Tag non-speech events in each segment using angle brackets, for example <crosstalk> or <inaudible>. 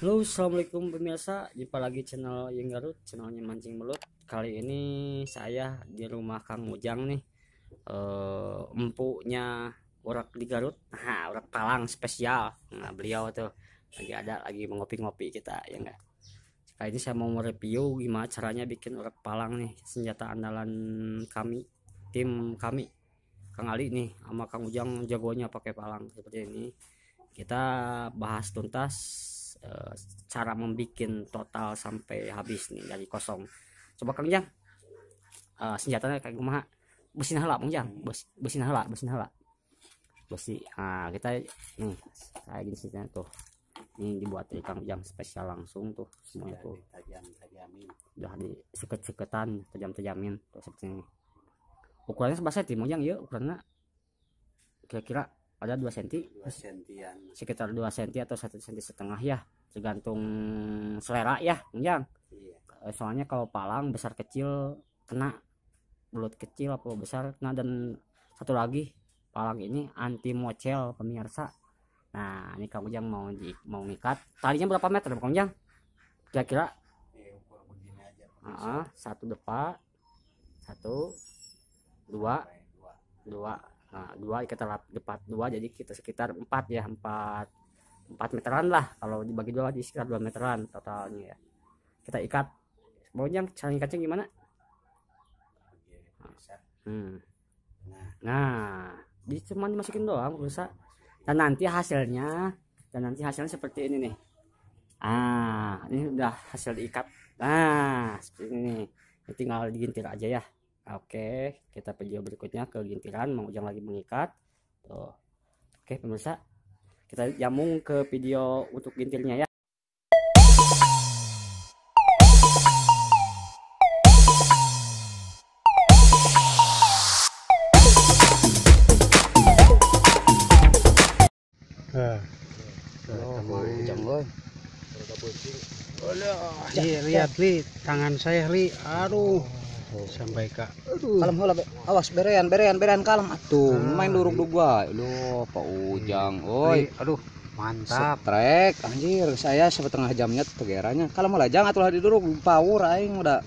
Halo assalamualaikum pemirsa jumpa lagi channel Yang Garut channelnya mancing belut kali ini saya di rumah Kang Ujang nih e, empuknya urak di Garut nah urak palang spesial nah beliau tuh lagi ada lagi mengopi-ngopi kita ya enggak kali nah, ini saya mau mereview gimana caranya bikin urak palang nih senjata andalan kami tim kami Kang Ali nih sama Kang Ujang jagonya pakai palang seperti ini kita bahas tuntas uh, cara membuat total sampai habis nih dari kosong coba kang jang uh, senjatanya kayak gue mah hala kang jang besi besin besi besin besi nah kita nih saya gini sih tuh ini dibuat dari kang jang spesial langsung tuh semua itu tajam tajamin udah di seket seketan tajam tajamin tuh seperti ini ukurannya sebesar jang ya ukurannya kira-kira ada dua senti sekitar dua senti atau satu senti setengah ya tergantung selera ya Jang iya. Eh, soalnya kalau palang besar kecil kena belut kecil apa besar kena dan satu lagi palang ini anti mocel pemirsa nah ini Kang Ujang mau di, mau ngikat talinya berapa meter Kang Ujang kira-kira eh, satu depan satu dua dua nah dua kita empat dua jadi kita sekitar empat ya empat empat meteran lah kalau dibagi dua di sekitar dua meteran totalnya ya kita ikat maunya cara ikatnya gimana hmm. nah di cuma dimasukin doang rusak dan nanti hasilnya dan nanti hasilnya seperti ini nih ah ini udah hasil diikat nah seperti ini nih tinggal digintir aja ya Oke, kita video berikutnya ke gintiran mengujang lagi mengikat. Tuh. Oke, pemirsa. Kita jamung ke video untuk gintirnya ya. Nah. Nah, iya, Li, lihat lihat, tangan saya Li, aduh. Oh. sampai kak kalem hola be. awas berean berean berean kalem atuh ah, main duruk duga, lu pak ujang iya. oi aduh mantap trek anjir saya setengah jamnya tegeranya kalau malah jangan atuh di duruk power aing udah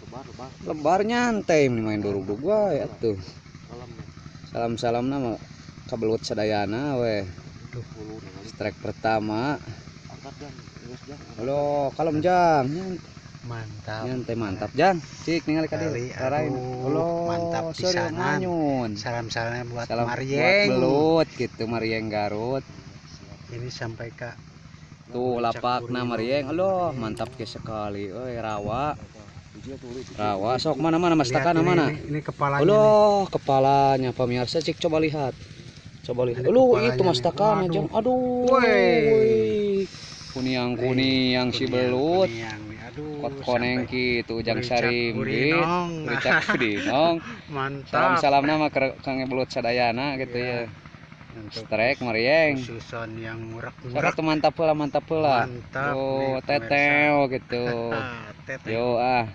lebar lebar lebar nyantai main duruk duga, ya tuh salam salam nama kabelut sedayana weh strike pertama Halo, kalem jam mantap Nyan, mantap Jang cik ningali kali dieu sarain mantap pisanan salam-salamnya buat Salam Marieng belut gitu Marieng Garut ini sampai ke tuh lapak nah Marieng lo mantap ke sekali oi rawa rawa sok mana mana mas takana mana ini, ini kepalanya Allah kepalanya pemirsa cik coba lihat coba lihat lo itu mas taka aduh Woi. kuniang kuniang si belut kuniang konengki itu jang sarim Richard Budinong <laughs> mantap salam salam nama ke kang belut sadayana gitu iya. ya, ya. Strek merieng. Susun yang murak-murak. Sok mantap pula mantap pula. Mantap. Oh, teteo gitu. <laughs> teteo. Yo ah.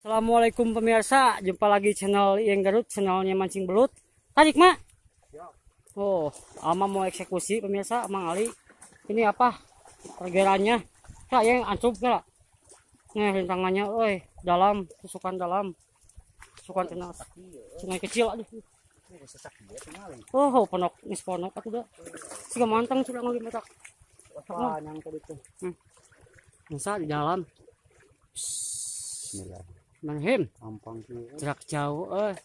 Assalamualaikum pemirsa, jumpa lagi channel yang Garut, channelnya Mancing Belut. Tarik, Mak. Oh, Ama mau eksekusi pemirsa, Mang Ali. Ini apa? Pergerakannya? Kak, yang ancur enggak? nih rintangannya oi dalam tusukan dalam tusukan kena sungai kecil aduh oh ponok nis ponok aku dah sudah mantang sudah ngalih mata wah yang tadi tuh hmm. nusa di dalam Bismillahirrahmanirrahim hampang jarak jauh eh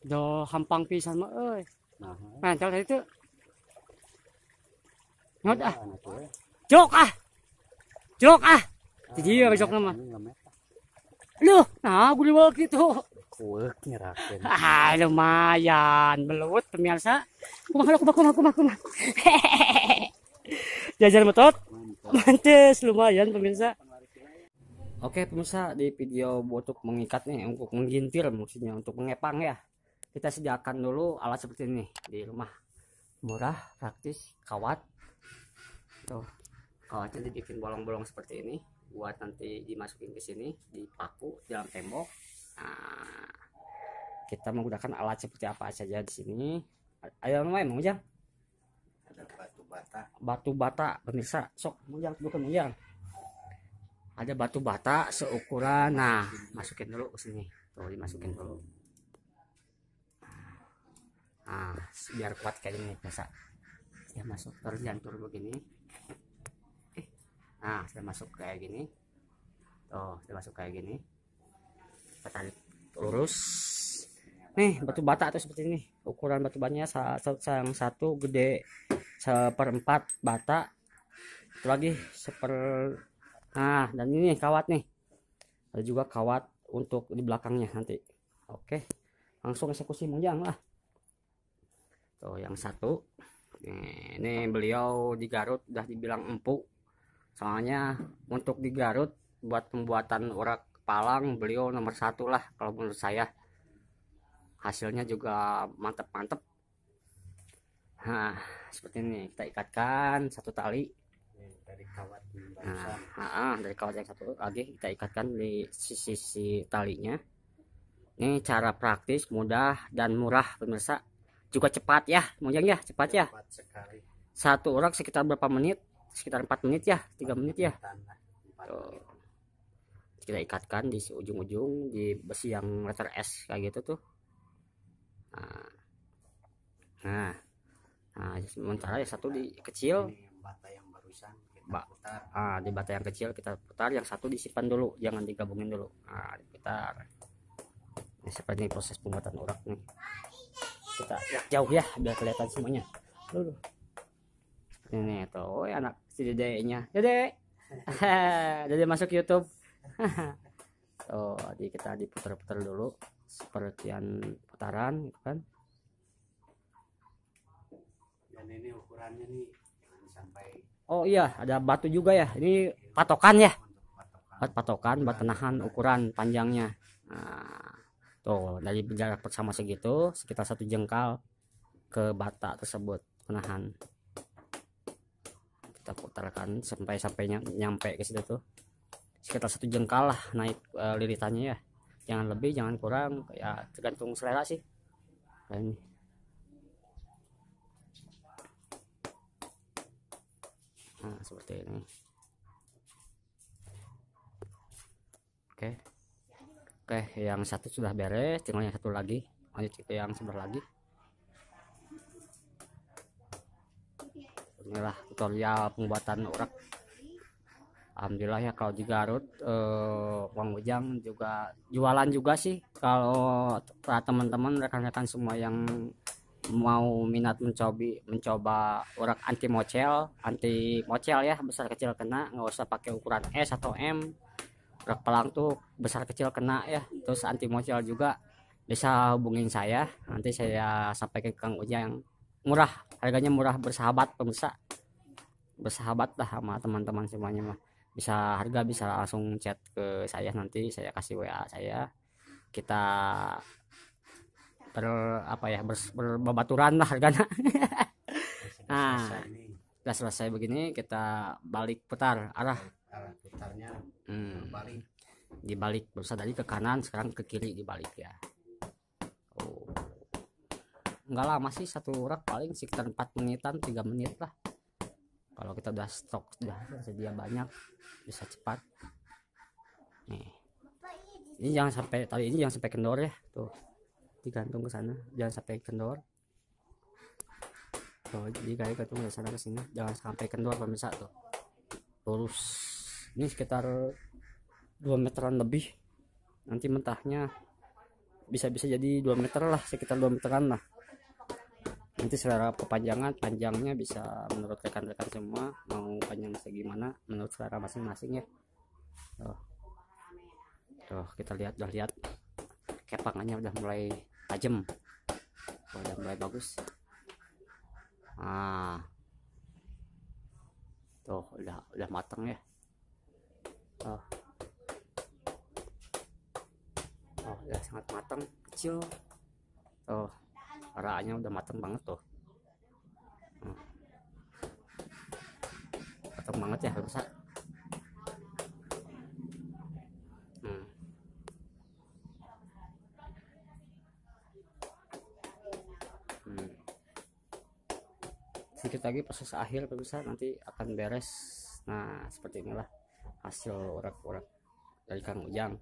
do hampang pisan mah eh nah tadi itu nah, Nyot ah. Nah, Jeruk ah. jok ah. Jadi ya besok nama. Loh, nah gue di bawah gitu. Kuek rakyat. <laughs> Ah, lumayan. Belut pemirsa. Kumah kumah kumah kumah <laughs> kumah. Jajar metot. mantis lumayan pemirsa. Oke pemirsa di video untuk mengikatnya untuk menggintir maksudnya untuk mengepang ya kita sediakan dulu alat seperti ini di rumah murah praktis kawat tuh kawatnya dibikin bolong-bolong seperti ini buat nanti dimasukin ke sini dipaku dalam tembok nah, kita menggunakan alat seperti apa saja di sini ada apa emang ada batu bata batu bata pemirsa sok mujang bukan mujang ada batu bata seukuran nah masukin dulu ke sini tuh dimasukin dulu nah biar kuat kayak ini biasa ya masuk terus jangan begini nah sudah masuk kayak gini tuh sudah masuk kayak gini kita tarik lurus nih batu bata tuh seperti ini ukuran batu batanya yang satu gede seperempat bata itu lagi seper nah dan ini kawat nih ada juga kawat untuk di belakangnya nanti oke langsung eksekusi menjang lah tuh yang satu ini, ini beliau di Garut udah dibilang empuk soalnya untuk di Garut buat pembuatan urak palang beliau nomor satu lah kalau menurut saya hasilnya juga mantep-mantep nah seperti ini kita ikatkan satu tali dari kawat nah, nah, dari kawat yang satu lagi kita ikatkan di sisi-sisi talinya ini cara praktis mudah dan murah pemirsa juga cepat ya mojang ya cepat, ya. cepat ya sekali. satu urak sekitar berapa menit sekitar 4 menit ya 3 menit ya tuh. kita ikatkan di ujung-ujung di besi yang letter S kayak gitu tuh nah nah, nah sementara ya satu di kecil ba ah, di bata yang kecil kita putar yang satu disimpan dulu jangan digabungin dulu nah diputar ini seperti proses pembuatan urat nih kita jauh ya biar kelihatan semuanya dulu ini tuh oh, anak si nya, dede <laughs> dede masuk YouTube <laughs> oh di kita diputar-putar dulu sepertian putaran gitu kan dan ini ukurannya nih sampai oh iya ada batu juga ya ini patokan ya buat patokan buat penahan ukuran panjangnya nah, tuh dari jarak sama segitu sekitar satu jengkal ke bata tersebut penahan kita putarkan sampai sampai nyampe ke situ tuh sekitar satu jengkal lah naik e, eh, liritannya ya jangan lebih jangan kurang ya tergantung selera sih Dan nah, ini nah seperti ini oke oke yang satu sudah beres tinggal yang satu lagi lanjut ke yang sebelah lagi Inilah tutorial pembuatan urak Alhamdulillah ya kalau di Garut eh, Bang Ujang juga jualan juga sih kalau teman-teman rekan-rekan semua yang mau minat mencobi mencoba urak anti mocel anti mocel ya besar kecil kena nggak usah pakai ukuran S atau M urak pelang tuh besar kecil kena ya terus anti mocel juga bisa hubungin saya nanti saya sampaikan ke Kang Ujang murah harganya murah bersahabat pemirsa bersahabat lah sama teman-teman semuanya mah bisa harga bisa langsung chat ke saya nanti saya kasih WA saya kita ber apa ya ber, berbaturan lah harganya <laughs> nah sudah selesai begini kita balik putar arah putarnya hmm. balik dibalik berusaha dari ke kanan sekarang ke kiri dibalik ya nggak lama sih satu rak paling sekitar 4 menitan tiga menit lah kalau kita udah stok sudah sedia banyak bisa cepat nih ini jangan sampai tali ini jangan sampai kendor ya tuh digantung ke sana jangan sampai kendor tuh jadi kayak gantung ke sana ke sini jangan sampai kendor pemirsa tuh lurus ini sekitar 2 meteran lebih nanti mentahnya bisa-bisa jadi 2 meter lah sekitar 2 meteran lah nanti selera kepanjangan panjangnya bisa menurut rekan-rekan semua mau panjang segimana menurut selera masing-masing ya tuh tuh kita lihat udah lihat kepangannya udah mulai tajam udah mulai bagus ah tuh udah udah matang ya tuh oh udah sangat matang kecil tuh raanya udah mateng banget tuh hmm. mateng banget ya harusnya hmm. Hmm. sedikit lagi proses akhir pemirsa nanti akan beres nah seperti inilah hasil urat-urat dari Kang Ujang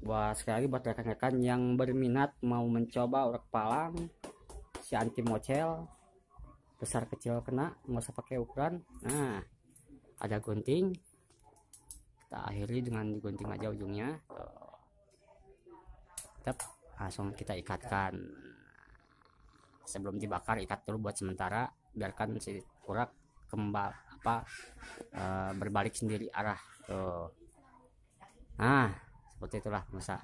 buat sekali lagi buat rekan-rekan yang berminat mau mencoba urat palang si anti mocel besar kecil kena nggak usah pakai ukuran nah ada gunting kita akhiri dengan digunting aja ujungnya tetap langsung kita ikatkan sebelum dibakar ikat dulu buat sementara biarkan si urat kembal apa e, berbalik sendiri arah tuh nah seperti itulah pemirsa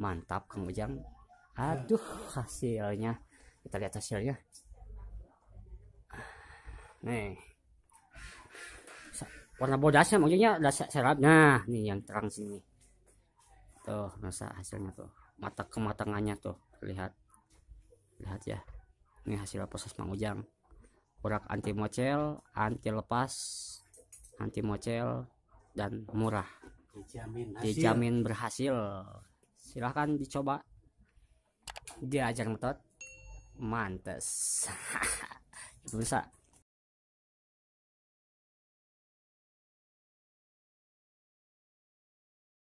mantap Kang Ujang aduh hasilnya kita lihat hasilnya nih warna bodasnya maksudnya udah serap nah nih yang terang sini tuh masa hasilnya tuh mata kematangannya tuh lihat lihat ya ini hasil proses mengujang kurang anti mocel anti lepas anti mocel dan murah dijamin, dijamin berhasil silahkan dicoba diajar metot mantes <laughs> bisa